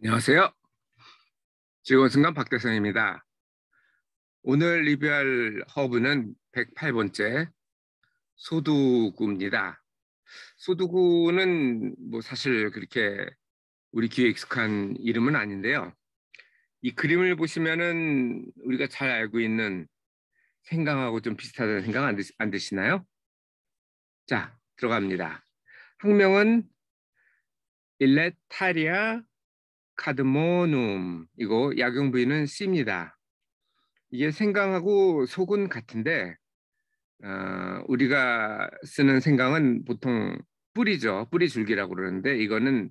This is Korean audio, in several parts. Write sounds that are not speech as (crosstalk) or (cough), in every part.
안녕하세요. 즐거운 순간 박대성입니다. 오늘 리뷰할 허브는 108번째 소두구입니다. 소두구는 뭐 사실 그렇게 우리 귀에 익숙한 이름은 아닌데요. 이 그림을 보시면은 우리가 잘 알고 있는 생강하고 좀 비슷하다는 생각 안, 드시, 안 드시나요? 자, 들어갑니다. 학명은 일레타리아 카드모눔 이거 약용 부위는 C입니다. 이게 생강하고 속은 같은데 어, 우리가 쓰는 생강은 보통 뿌리죠. 뿌리 줄기라고 그러는데 이거는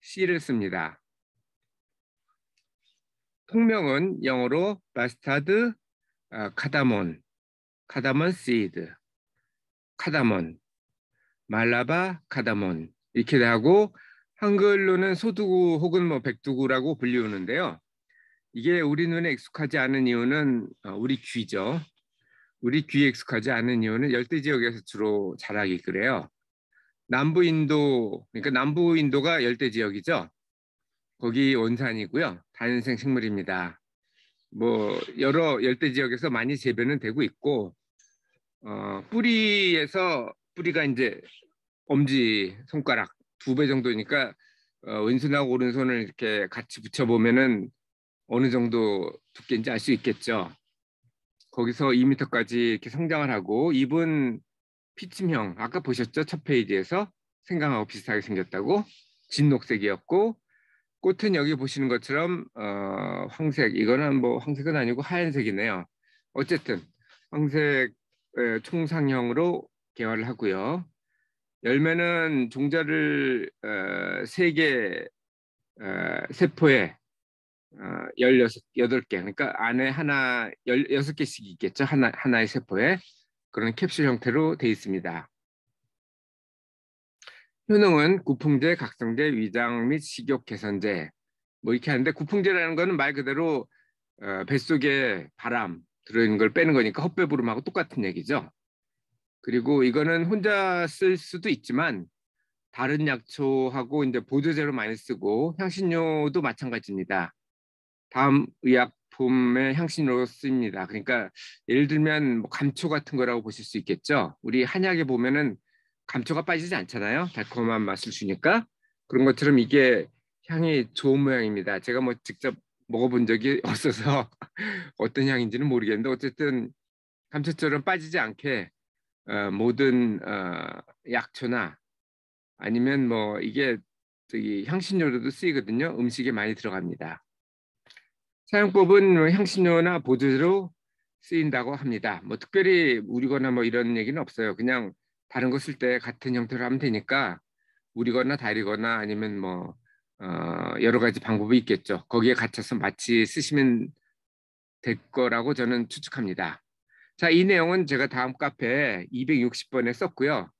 씨를 씁니다. 통명은 영어로 바스타드 카다몬, 카다몬 씨드, 카다몬, 말라바 카다몬 이렇게 하고 한글로는 소두구 혹은 뭐 백두구라고 불리우는데요. 이게 우리 눈에 익숙하지 않은 이유는 어, 우리 귀죠. 우리 귀에 익숙하지 않은 이유는 열대 지역에서 주로 자라기 그래요. 남부 인도 그러니까 남부 인도가 열대 지역이죠. 거기 원산이고요. 단연생 식물입니다. 뭐 여러 열대 지역에서 많이 재배는 되고 있고 어, 뿌리에서 뿌리가 이제 엄지 손가락 두배 정도니까 어, 왼손하고 오른손을 이렇게 같이 붙여 보면은 어느 정도 두께인지 알 수 있겠죠. 거기서 2m까지 이렇게 성장을 하고 입은 피침형 아까 보셨죠 첫 페이지에서 생강하고 비슷하게 생겼다고 진녹색이었고 꽃은 여기 보시는 것처럼 어, 황색 이거는 뭐 황색은 아니고 하얀색이네요. 어쨌든 황색 총상형으로 개화를 하고요. 열매는 종자를 어, 세개 어, 세포에 어, 열여섯 여덟 개 그러니까 안에 하나 여섯 개씩 있겠죠 하나 하나의 세포에 그런 캡슐 형태로 되어 있습니다. 효능은 구풍제, 각성제, 위장 및 식욕 개선제 뭐 이렇게 하는데 구풍제라는 거는 말 그대로 뱃속에 바람 들어있는 걸 빼는 거니까 헛배부름하고 똑같은 얘기죠. 그리고 이거는 혼자 쓸 수도 있지만 다른 약초하고 이제 보조제로 많이 쓰고 향신료도 마찬가지입니다. 다음 의약품의 향신료로 쓰입니다. 그러니까 예를 들면 뭐 감초 같은 거라고 보실 수 있겠죠. 우리 한약에 보면은 감초가 빠지지 않잖아요. 달콤한 맛을 주니까 그런 것처럼 이게 향이 좋은 모양입니다. 제가 뭐 직접 먹어본 적이 없어서 (laughs) 어떤 향인지는 모르겠는데 어쨌든 감초처럼 빠지지 않게 어, 모든 어, 약초나 아니면 뭐 이게 저기 향신료로도 쓰이거든요. 음식에 많이 들어갑니다. 사용법은 향신료나 보조제로 쓰인다고 합니다. 뭐 특별히 우리거나 뭐 이런 얘기는 없어요. 그냥 다른 거쓸 때 같은 형태로 하면 되니까 우리거나 다리거나 아니면 뭐어 여러 가지 방법이 있겠죠. 거기에 갇혀서 마치 쓰시면 될 거라고 저는 추측합니다. 자, 이 내용은 제가 다음 카페 260번에 썼고요.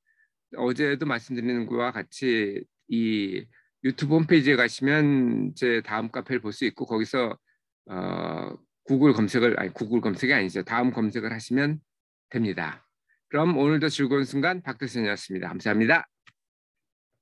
어제도 말씀드리는 것과 같이 이 유튜브 홈페이지에 가시면 제 다음 카페를 볼 수 있고 거기서 어, 구글 검색을 아니 구글 검색이 아니죠. 다음 검색을 하시면 됩니다. 그럼 오늘도 즐거운 순간 박대선이었습니다. 감사합니다.